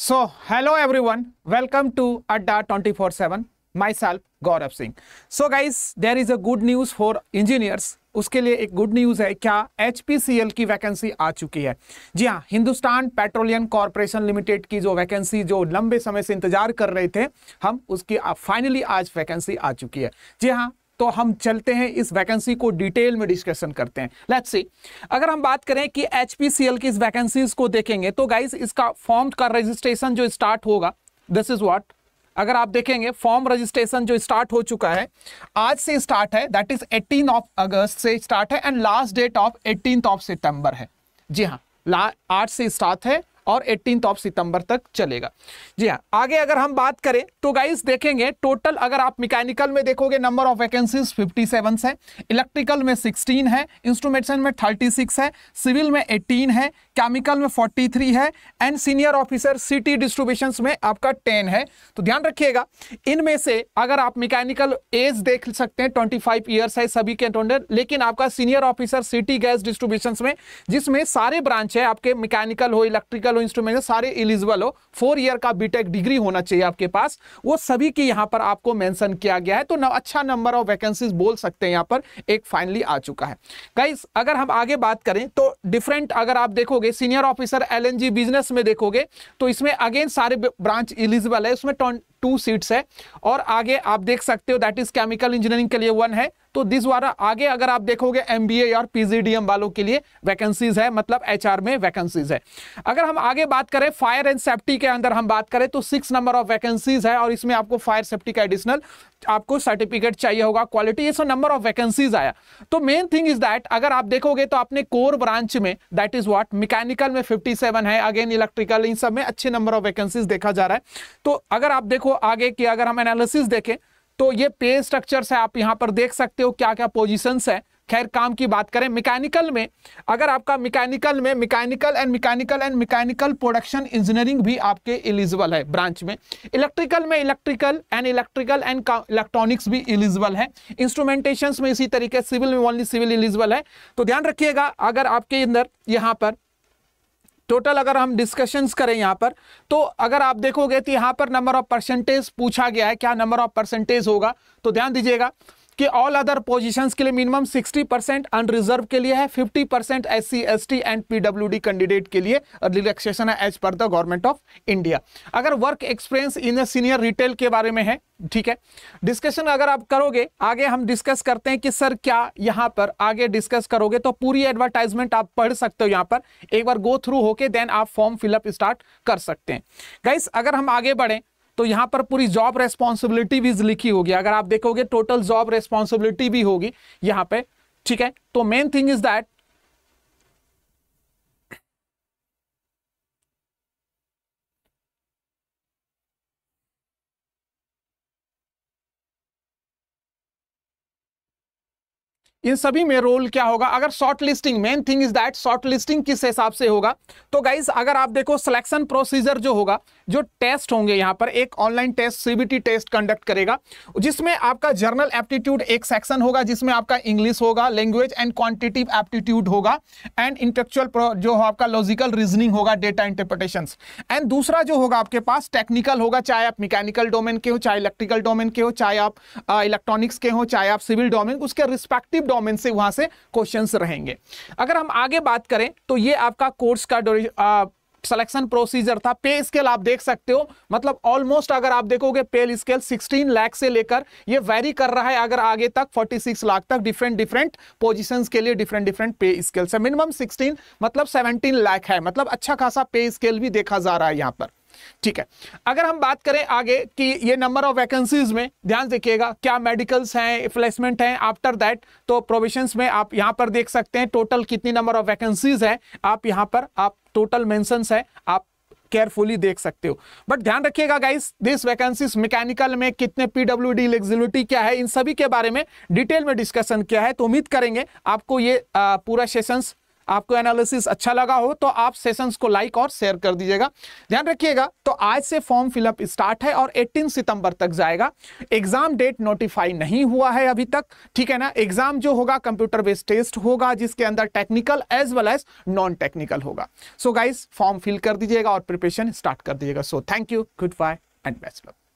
So, hello everyone. Welcome to Adda 24/7. Myself Gaurav Singh. So guys, there is a good news for engineers. उसके लिए एक good news है क्या H की vacancy आ चुकी है जी हाँ हिंदुस्तान पेट्रोलियम कॉरपोरेशन लिमिटेड की जो वैकेंसी जो लंबे समय से इंतजार कर रहे थे हम उसकी फाइनली आज वैकेंसी आ चुकी है जी हाँ तो हम चलते हैं इस वैकेंसी को डिटेल में डिस्कशन करते हैं लेट्स सी अगर हम बात करें कि एच की इस वैकेंसीज को देखेंगे तो गाइज इसका फॉर्म का रजिस्ट्रेशन जो स्टार्ट होगा दिस इज वॉट अगर आप देखेंगे फॉर्म रजिस्ट्रेशन जो स्टार्ट हो चुका है आज से स्टार्ट है दैट इज 18 ऑफ अगस्त से स्टार्ट है and last date of eighteen of सितंबर है जी हाँ आज से स्टार्ट है और एट्टीन ऑफ सितंबर तक चलेगा जी हाँ आगे अगर हम बात करें तो गाइस देखेंगे टोटल अगर आप मैकेनिकल में देखोगे नंबर ऑफ वैकेंसीज 57 है इलेक्ट्रिकल में सिक्सटीन है इंस्ट्रूमेंटेशन में 36 है सिविल में एटीन है केमिकल में 43 है and senior officer city distribution में आपका टेन है तो ध्यान रखिएगा इनमें से अगर आप मैकेनिकल एज देख सकते हैं ट्वेंटी फाइव ईयर्स है सभी के अंडर लेकिन आपका senior officer city gas distribution में जिसमें सारे ब्रांच है आपके मैकेनिकल हो इलेक्ट्रिकल हो इंस्ट्रूमेंट हो सारे एलिजिबल हो फोर ईयर का बीटेक डिग्री होना चाहिए आपके पास वो सभी की यहां पर आपको मेंशन किया गया है तो ना अच्छा नंबर ऑफ वैकेंसीज बोल सकते हैं यहां पर एक फाइनली आ चुका है गाइस अगर हम आगे बात करें तो डिफरेंट अगर आप देखोगे सीनियर ऑफिसर एल बिजनेस में देखोगे तो इसमें अगेन सारे ब्रांच इलिजिबल है उसमें टू सीट्स है और आगे आप देख सकते हो दैट इज केमिकल इंजीनियरिंग के लिए वन है तो दिस वाला आगे अगर आप देखोगे एमबीए और पीजीडीएम वालों के लिए वैकेंसीज है मतलब एचआर में वैकेंसीज है अगर हम आगे बात करें फायर एंड सेफ्टी के अंदर हम बात करें तो सिक्स नंबर ऑफ वैकेंसीज है और इसमें आपको फायर सेफ्टी का एडिशनल आपको सर्टिफिकेट चाहिए होगा क्वालिटी ये सब नंबर ऑफ वैकेंसीज आया तो मेन थिंग इज दैट अगर आप देखोगे तो आपने कोर ब्रांच में दैट इज व्हाट मैकेनिकल में 57 है अगेन इलेक्ट्रिकल इन सब में अच्छे नंबर ऑफ वैकेंसीज देखा जा रहा है तो अगर आप देखो आगे की अगर हम एनालिसिस देखें तो ये पे स्ट्रक्चर है आप यहाँ पर देख सकते हो क्या क्या पोजिशंस है खैर काम की बात करें मैकेनिकल में अगर आपका मैकेनिकल में mechanical and mechanical and mechanical production engineering भी आपके एलिजिबल है ब्रांच में इलेक्ट्रिकल में electrical and electrical and electronics भी एलिजिबल है इंस्ट्रूमेंटेशन में इसी तरीके सिविल में ओनली सिविल एलिजिबल है तो ध्यान रखिएगा अगर आपके अंदर यहाँ पर टोटल अगर हम डिस्कशंस करें यहाँ पर तो अगर आप देखोगे तो यहाँ पर नंबर ऑफ परसेंटेज पूछा गया है क्या नंबर ऑफ परसेंटेज होगा तो ध्यान दीजिएगा कि ऑल अदर पोजीशंस के लिए मिनिमम 60 परसेंट अनरिजर्व के लिए है 50 percent S C and PWD candidate के लिए रिलैक्सेशन है as per the government of India अगर work experience in a senior retail के बारे में है ठीक है डिस्कशन अगर आप करोगे आगे हम डिस्कस करते हैं कि सर क्या यहां पर आगे डिस्कस करोगे तो पूरी एडवर्टाइजमेंट आप पढ़ सकते हो यहां पर एक बार गो थ्रू होके देन आप फॉर्म फिलअप स्टार्ट कर सकते हैं गाइस अगर हम आगे बढ़े तो यहां पर पूरी जॉब रेस्पॉन्सिबिलिटी भी लिखी होगी अगर आप देखोगे टोटल जॉब रेस्पॉन्सिबिलिटी भी होगी यहां पे ठीक है तो main thing is that in सभी में रोल क्या होगा अगर short listing main thing is that short listing किस हिसाब से होगा तो गाइज अगर आप देखो सिलेक्शन प्रोसीजर जो होगा जो टेस्ट होंगे यहाँ पर एक online test CBT test conduct करेगा जिसमें आपका जर्नल एप्टीट्यूड एक सेक्शन होगा जिसमें आपका इंग्लिश होगा लैंग्वेज एंड क्वान्टिटिव एप्टीट्यूड होगा एंड इंटेक्चुअल जो आपका लॉजिकल रीजनिंग होगा डेटा इंटरप्रिटेशन एंड दूसरा जो होगा आपके पास टेक्निकल होगा चाहे आप मैकेनिकल डोमेन के हो चाहे इलेक्ट्रिकल डोमेन के हो चाहे आप इलेक्ट्रॉनिक्स के हो चाहे आप सिविल डोमेन उसके रिस्पेक्टिव कॉमेंट से वहां से क्वेश्चंस रहेंगे अगर हम आगे बात करें तो ये आपका कोर्स का सिलेक्शन प्रोसीजर था पे स्केल आप देख सकते हो मतलब ऑलमोस्ट अगर आप देखोगे पे स्केल 16 लाख से लेकर ये वेरी कर रहा है अगर आगे तक 46 लाख तक डिफरेंट डिफरेंट पोजीशंस के लिए डिफरेंट डिफरेंट पे स्केल से मिनिमम 16 मतलब 17 लाख है मतलब अच्छा खासा पे स्केल भी देखा जा रहा है यहाँ पर ठीक है अगर हम बात करें आगे कि ये नंबर ऑफ वैकेंसीज में ध्यान देखिएगा क्या मेडिकल्स हैं प्लेसमेंट हैं आफ्टर दैट तो प्रोविशंस में आप यहाँ पर देख सकते हैं टोटल कितनी नंबर ऑफ वैकेंसीज है आप यहाँ पर आप टोटल मैंशंस है आप केयरफुली देख सकते हो बट ध्यान रखिएगा गाइस दिस वैकेंसीज मैकेनिकल में कितने पीडब्ल्यू डी एलिजिबिलिटी क्या है इन सभी के बारे में डिटेल में डिस्कशन किया है तो उम्मीद करेंगे आपको ये आ, पूरा सेशंस आपको एनालिसिस अच्छा लगा हो तो आप सेशंस को लाइक और शेयर कर दीजिएगा ध्यान रखिएगा तो आज से फॉर्म फिलअप स्टार्ट है और 18 सितंबर तक जाएगा एग्जाम डेट नोटिफाई नहीं हुआ है अभी तक ठीक है ना एग्जाम जो होगा कंप्यूटर बेस्ड टेस्ट होगा जिसके अंदर technical as well as non technical होगा सो गाइज फॉर्म फिल कर दीजिएगा और प्रिपरेशन स्टार्ट कर दीजिएगा so thank you goodbye and best luck